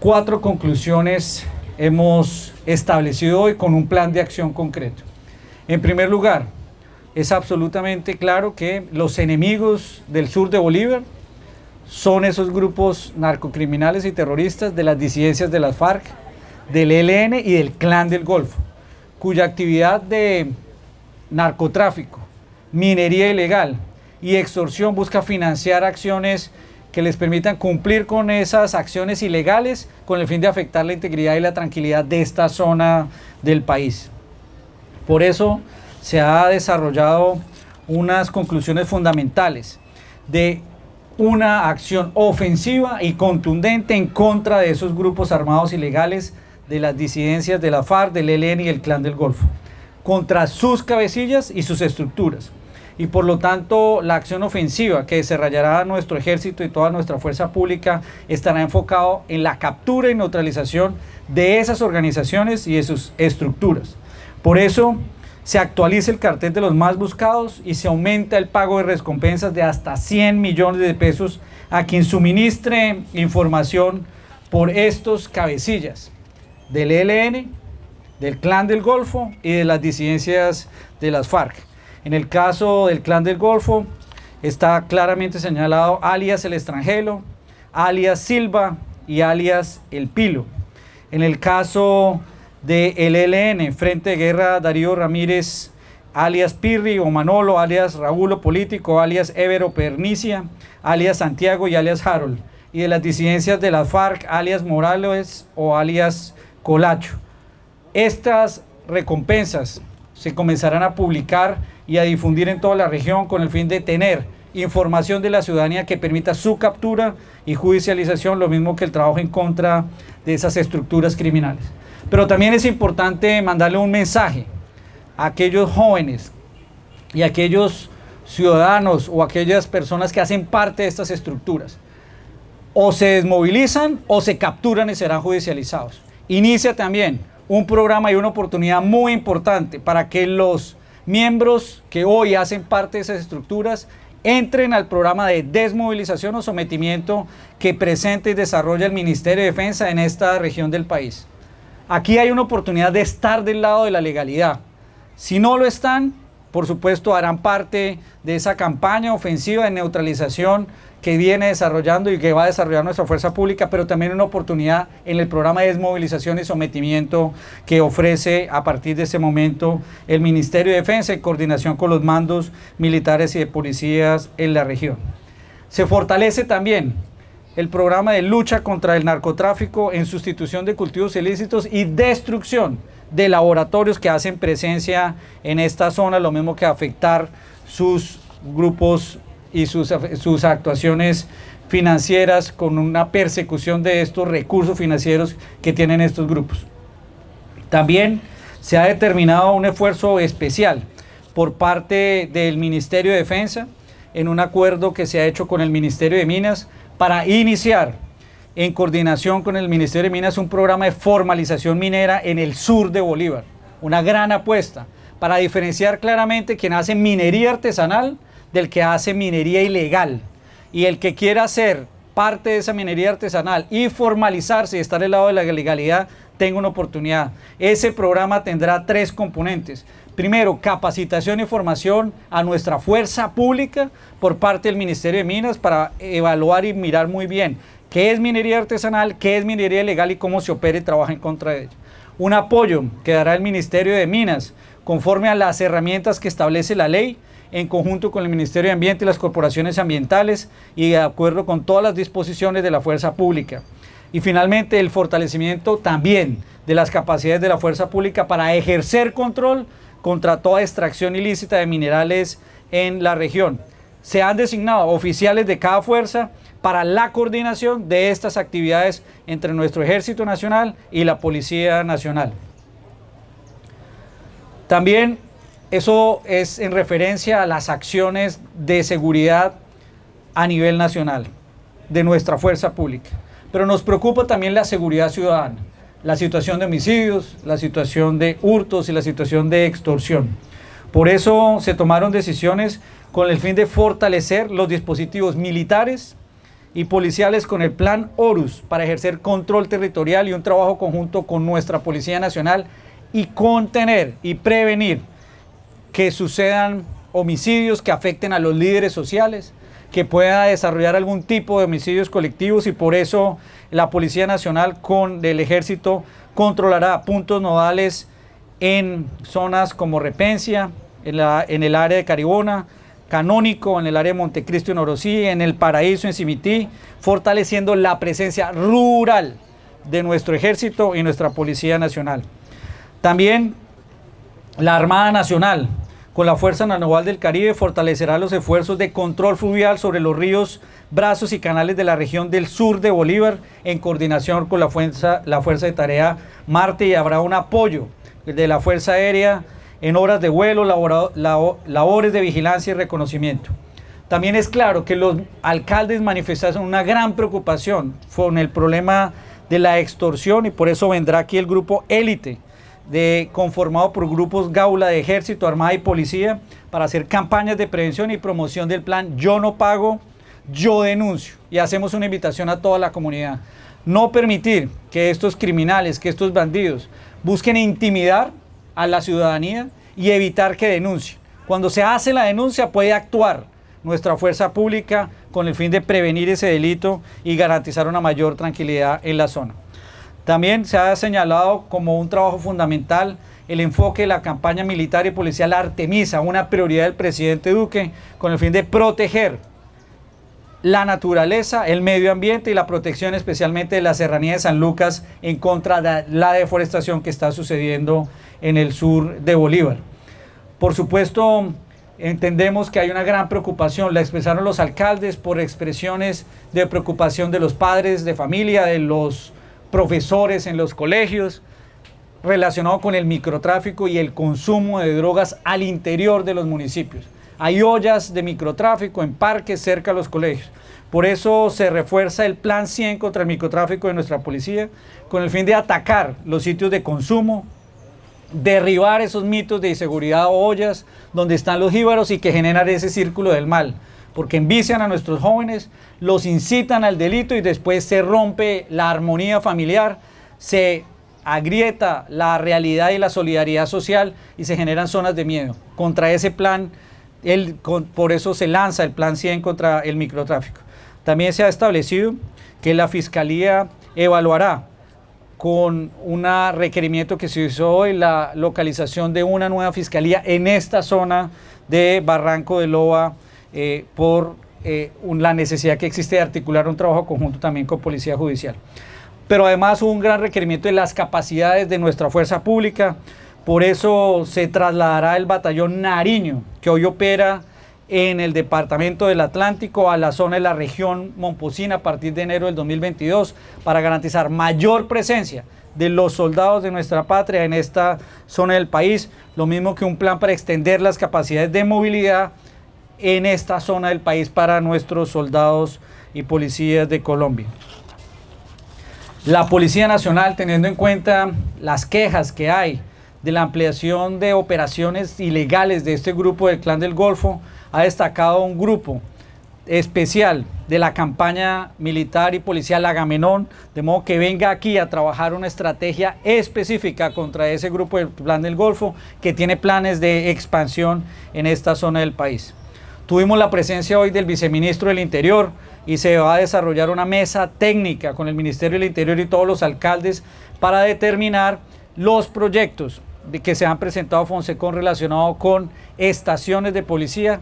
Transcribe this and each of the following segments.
cuatro conclusiones hemos establecido hoy con un plan de acción concreto. En primer lugar, es absolutamente claro que los enemigos del sur de Bolívar son esos grupos narcocriminales y terroristas de las disidencias de las FARC, del ELN y del Clan del Golfo, cuya actividad de narcotráfico, minería ilegal y extorsión busca financiar acciones que les permitan cumplir con esas acciones ilegales con el fin de afectar la integridad y la tranquilidad de esta zona del país. Por eso se ha desarrollado unas conclusiones fundamentales de una acción ofensiva y contundente en contra de esos grupos armados ilegales de las disidencias de la FARC, del ELN e y el Clan del Golfo, contra sus cabecillas y sus estructuras y por lo tanto la acción ofensiva que desarrollará nuestro ejército y toda nuestra fuerza pública estará enfocado en la captura y neutralización de esas organizaciones y de sus estructuras. Por eso se actualiza el cartel de los más buscados y se aumenta el pago de recompensas de hasta 100 millones de pesos a quien suministre información por estos cabecillas del ELN, del Clan del Golfo y de las disidencias de las FARC. En el caso del clan del Golfo, está claramente señalado alias el extranjero, alias Silva y alias el Pilo. En el caso del de LN, e Frente de Guerra Darío Ramírez, alias Pirri o Manolo, alias Raúl Político, alias Evero Pernicia, alias Santiago y alias Harold. Y de las disidencias de las FARC, alias Morales o alias Colacho. Estas recompensas se comenzarán a publicar y a difundir en toda la región con el fin de tener información de la ciudadanía que permita su captura y judicialización, lo mismo que el trabajo en contra de esas estructuras criminales. Pero también es importante mandarle un mensaje a aquellos jóvenes y a aquellos ciudadanos o aquellas personas que hacen parte de estas estructuras. O se desmovilizan o se capturan y serán judicializados. Inicia también un programa y una oportunidad muy importante para que los miembros que hoy hacen parte de esas estructuras entren al programa de desmovilización o sometimiento que presenta y desarrolla el Ministerio de Defensa en esta región del país. Aquí hay una oportunidad de estar del lado de la legalidad. Si no lo están, por supuesto, harán parte de esa campaña ofensiva de neutralización que viene desarrollando y que va a desarrollar nuestra fuerza pública, pero también una oportunidad en el programa de desmovilización y sometimiento que ofrece a partir de ese momento el Ministerio de Defensa en coordinación con los mandos militares y de policías en la región. Se fortalece también el programa de lucha contra el narcotráfico en sustitución de cultivos ilícitos y destrucción de laboratorios que hacen presencia en esta zona, lo mismo que afectar sus grupos y sus, actuaciones financieras con una persecución de estos recursos financieros que tienen estos grupos. También se ha determinado un esfuerzo especial por parte del Ministerio de Defensa en un acuerdo que se ha hecho con el Ministerio de Minas para iniciar en coordinación con el Ministerio de Minas un programa de formalización minera en el sur de Bolívar. Una gran apuesta para diferenciar claramente quien hace minería artesanal del que hace minería ilegal y el que quiera ser parte de esa minería artesanal y formalizarse y estar al lado de la legalidad, tenga una oportunidad. Ese programa tendrá tres componentes. Primero, capacitación y formación a nuestra fuerza pública por parte del Ministerio de Minas para evaluar y mirar muy bien qué es minería artesanal, qué es minería ilegal y cómo se opere y trabaja en contra de ella. Un apoyo que dará el Ministerio de Minas conforme a las herramientas que establece la ley en conjunto con el Ministerio de Ambiente y las corporaciones ambientales y de acuerdo con todas las disposiciones de la fuerza pública. Y finalmente, el fortalecimiento también de las capacidades de la fuerza pública para ejercer control contra toda extracción ilícita de minerales en la región. Se han designado oficiales de cada fuerza para la coordinación de estas actividades entre nuestro Ejército Nacional y la Policía Nacional. También eso es en referencia a las acciones de seguridad a nivel nacional de nuestra fuerza pública. Pero nos preocupa también la seguridad ciudadana, la situación de homicidios, la situación de hurtos y la situación de extorsión. Por eso se tomaron decisiones con el fin de fortalecer los dispositivos militares y policiales con el plan Horus para ejercer control territorial y un trabajo conjunto con nuestra Policía Nacional y contener y prevenir que sucedan homicidios que afecten a los líderes sociales, que pueda desarrollar algún tipo de homicidios colectivos y por eso la Policía Nacional con el Ejército controlará puntos nodales en zonas como Repencia, en, el área de Caribona, Canónico, en el área de Montecristo y Norosí, en el Paraíso, en Cimití, fortaleciendo la presencia rural de nuestro Ejército y nuestra Policía Nacional. También la Armada Nacional, con la Fuerza Naval del Caribe, fortalecerá los esfuerzos de control fluvial sobre los ríos, brazos y canales de la región del sur de Bolívar, en coordinación con la Fuerza, la fuerza de Tarea Marte, y habrá un apoyo de la Fuerza Aérea en horas de vuelo, labores de vigilancia y reconocimiento. También es claro que los alcaldes manifestaron una gran preocupación con el problema de la extorsión y por eso vendrá aquí el grupo élite de, conformado por grupos Gaula de Ejército, Armada y Policía para hacer campañas de prevención y promoción del plan Yo no pago, yo denuncio. Y hacemos una invitación a toda la comunidad. No permitir que estos criminales, que estos bandidos busquen intimidar a la ciudadanía y evitar que denuncie. Cuando se hace la denuncia puede actuar nuestra fuerza pública con el fin de prevenir ese delito y garantizar una mayor tranquilidad en la zona. También se ha señalado como un trabajo fundamental el enfoque de la campaña militar y policial Artemisa, una prioridad del presidente Duque, con el fin de proteger la naturaleza, el medio ambiente y la protección especialmente de la serranía de San Lucas en contra de la deforestación que está sucediendo en el sur de Bolívar. Por supuesto, entendemos que hay una gran preocupación, la expresaron los alcaldes por expresiones de preocupación de los padres de familia, de los profesores en los colegios, relacionado con el microtráfico y el consumo de drogas al interior de los municipios. Hay ollas de microtráfico en parques cerca de los colegios. Por eso se refuerza el Plan 100 contra el microtráfico de nuestra policía, con el fin de atacar los sitios de consumo, derribar esos mitos de inseguridad o ollas donde están los jíbaros y que generan ese círculo del mal porque envician a nuestros jóvenes, los incitan al delito y después se rompe la armonía familiar, se agrieta la realidad y la solidaridad social y se generan zonas de miedo. Contra ese plan, por eso se lanza el plan 100 contra el microtráfico. También se ha establecido que la Fiscalía evaluará con un requerimiento que se hizo hoy la localización de una nueva fiscalía en esta zona de Barranco de Loa, eh, por eh, la necesidad que existe de articular un trabajo conjunto también con Policía Judicial. Pero además hubo un gran requerimiento de las capacidades de nuestra fuerza pública, por eso se trasladará el batallón Nariño, que hoy opera en el departamento del Atlántico a la zona de la región Momposina a partir de enero del 2022 para garantizar mayor presencia de los soldados de nuestra patria en esta zona del país, lo mismo que un plan para extender las capacidades de movilidad en esta zona del país para nuestros soldados y policías de Colombia. La Policía Nacional, teniendo en cuenta las quejas que hay de la ampliación de operaciones ilegales de este grupo del Clan del Golfo, ha destacado un grupo especial de la campaña militar y policial Agamenón, de modo que venga aquí a trabajar una estrategia específica contra ese grupo del Clan del Golfo que tiene planes de expansión en esta zona del país. Tuvimos la presencia hoy del viceministro del Interior y se va a desarrollar una mesa técnica con el Ministerio del Interior y todos los alcaldes para determinar los proyectos que se han presentado a con relacionado con estaciones de policía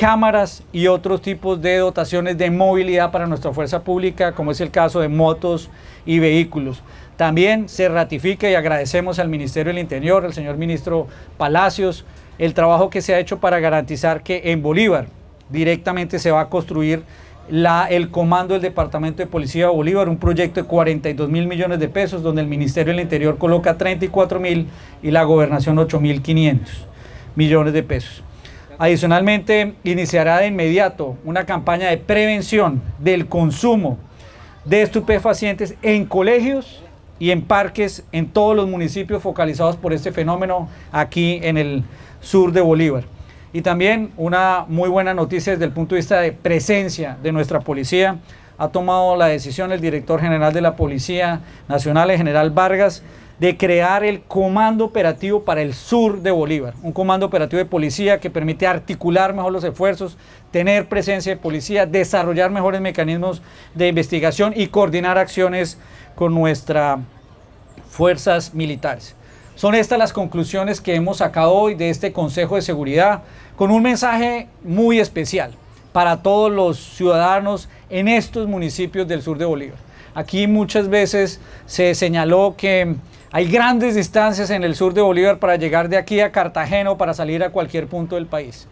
cámaras y otros tipos de dotaciones de movilidad para nuestra fuerza pública, como es el caso de motos y vehículos. También se ratifica y agradecemos al Ministerio del Interior, al señor ministro Palacios, el trabajo que se ha hecho para garantizar que en Bolívar directamente se va a construir el comando del Departamento de Policía de Bolívar, un proyecto de 42 mil millones de pesos, donde el Ministerio del Interior coloca 34 mil y la Gobernación 8 mil 500 millones de pesos. Adicionalmente, iniciará de inmediato una campaña de prevención del consumo de estupefacientes en colegios y en parques en todos los municipios focalizados por este fenómeno aquí en el sur de Bolívar. Y también una muy buena noticia desde el punto de vista de presencia de nuestra policía. Ha tomado la decisión el director general de la Policía Nacional, el general Vargas, de crear el Comando Operativo para el Sur de Bolívar, un comando operativo de policía que permite articular mejor los esfuerzos, tener presencia de policía, desarrollar mejores mecanismos de investigación y coordinar acciones con nuestras fuerzas militares. Son estas las conclusiones que hemos sacado hoy de este Consejo de Seguridad con un mensaje muy especial para todos los ciudadanos en estos municipios del sur de Bolívar. Aquí muchas veces se señaló que hay grandes distancias en el sur de Bolívar para llegar de aquí a Cartagena o para salir a cualquier punto del país.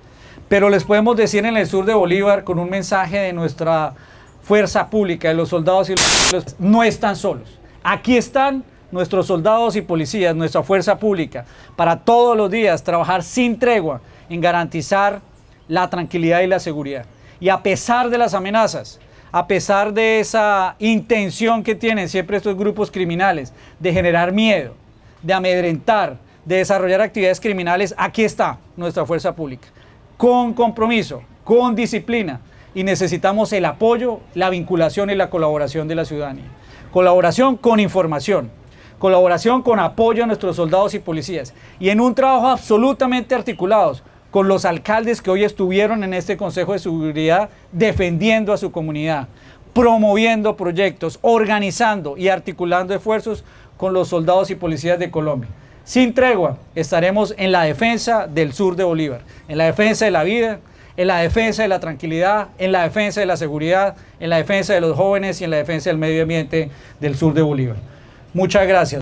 Pero les podemos decir en el sur de Bolívar con un mensaje de nuestra fuerza pública, de los soldados y los no están solos. Aquí están nuestros soldados y policías, nuestra fuerza pública, para todos los días trabajar sin tregua en garantizar la tranquilidad y la seguridad. Y a pesar de las amenazas, a pesar de esa intención que tienen siempre estos grupos criminales de generar miedo, de amedrentar, de desarrollar actividades criminales, aquí está nuestra fuerza pública, con compromiso, con disciplina, y necesitamos el apoyo, la vinculación y la colaboración de la ciudadanía. Colaboración con información, colaboración con apoyo a nuestros soldados y policías, y en un trabajo absolutamente articulado con los alcaldes que hoy estuvieron en este Consejo de Seguridad defendiendo a su comunidad, promoviendo proyectos, organizando y articulando esfuerzos con los soldados y policías de Colombia. Sin tregua, estaremos en la defensa del sur de Bolívar, en la defensa de la vida, en la defensa de la tranquilidad, en la defensa de la seguridad, en la defensa de los jóvenes y en la defensa del medio ambiente del sur de Bolívar. Muchas gracias.